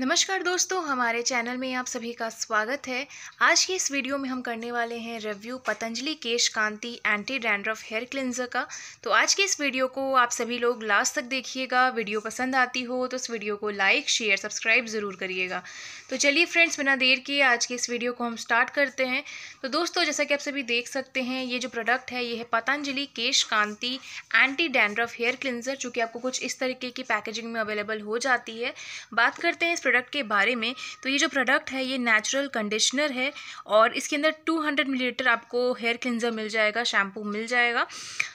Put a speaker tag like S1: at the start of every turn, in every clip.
S1: नमस्कार दोस्तों हमारे चैनल में आप सभी का स्वागत है आज की इस वीडियो में हम करने वाले हैं review Patanjali Kesh Kanti anti dandruff hair cleanser का तो आज के इस वीडियो को आप सभी लोग लास्ट तक देखिएगा वीडियो पसंद आती हो तो इस वीडियो को लाइक शेयर सब्सक्राइब ज़रूर करिएगा तो चलिए फ्रेंड्स बिना देर के आज के इस वीडियो को हम स्टार्ट करते हैं तो दोस्तों जैसा कि आप सभी देख सकते हैं ये जो प्रोडक्ट है ये है Patanjali Kesh Kanti anti dandruff hair cleanser जो कि आपको कुछ इस तरीके की पैकेजिंग में अवेलेबल हो जाती है बात करते हैं प्रोडक्ट के बारे में तो ये जो प्रोडक्ट है ये नेचुरल कंडीशनर है और इसके अंदर 200 मिलीलीटर आपको हेयर क्लिनजर मिल जाएगा शैम्पू मिल जाएगा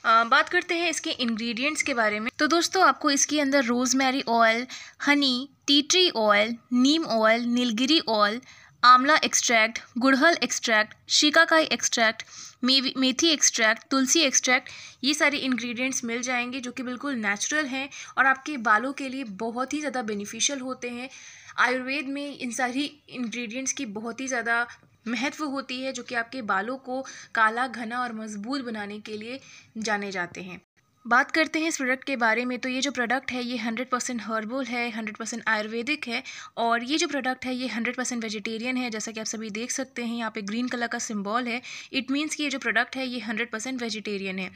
S1: आ, बात करते हैं इसके इंग्रेडिएंट्स के बारे में तो दोस्तों आपको इसके अंदर rosemary oil honey tea tree oil neem oil नीलगिरी ऑयल आंवला एक्सट्रैक्ट गुड़हल extract shikakai extract methi extract tulsi extract ये सारे इंग्रेडिएंट्स मिल जाएंगे जो कि बिल्कुल नेचुरल हैं और आपके बालों के लिए बहुत ही ज़्यादा बेनिफिशियल होते हैं आयुर्वेद में इन सारी इंग्रेडिएंट्स की बहुत ही ज़्यादा महत्व होती है जो कि आपके बालों को काला घना और मजबूत बनाने के लिए जाने जाते हैं बात करते हैं इस प्रोडक्ट के बारे में तो ये जो प्रोडक्ट है ये हंड्रेड परसेंट हर्बल है हंड्रेड परसेंट आयुर्वेदिक है और ये जो प्रोडक्ट है ये हंड्रेड परसेंट वेजिटेरियन है जैसा कि आप सभी देख सकते हैं यहाँ पे ग्रीन कलर का सिम्बॉल है इट मीन्स कि ये जो प्रोडक्ट है ये हंड्रेड परसेंट वेजिटेरियन है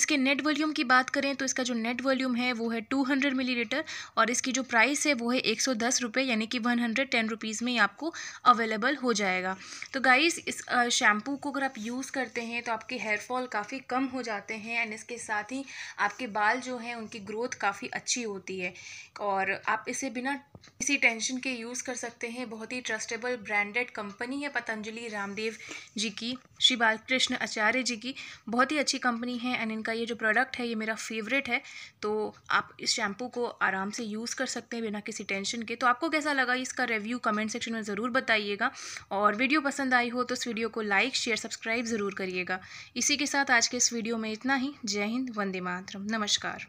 S1: इसके नेट वॉल्यूम की बात करें तो इसका जो नेट वॉल्यूम है वो है टू हंड्रेड मिलीलीटर और इसकी जो प्राइस है वो है एक सौ दस रुपये यानी कि वन हंड्रेड टेन रुपीज़ में आपको अवेलेबल हो जाएगा तो गाइज इस शैम्पू को अगर आप यूज़ करते हैं तो आपके हेयरफॉल काफ़ी कम हो जाते हैं एंड इसके साथ ही आपके बाल जो हैं उनकी ग्रोथ काफ़ी अच्छी होती है और आप इसे बिना किसी टेंशन के यूज़ कर सकते हैं बहुत ही ट्रस्टेबल ब्रांडेड कंपनी है पतंजलि रामदेव जी की श्री बालकृष्ण आचार्य जी की बहुत ही अच्छी कंपनी है एंड इनका ये जो प्रोडक्ट है ये मेरा फेवरेट है तो आप इस शैम्पू को आराम से यूज़ कर सकते हैं बिना किसी टेंशन के तो आपको कैसा लगा इसका रिव्यू कमेंट सेक्शन में ज़रूर बताइएगा और वीडियो पसंद आई हो तो इस वीडियो को लाइक शेयर सब्सक्राइब ज़रूर करिएगा इसी के साथ आज के इस वीडियो में इतना ही जय हिंद वंदे मात मंत्रांतरम नमस्कार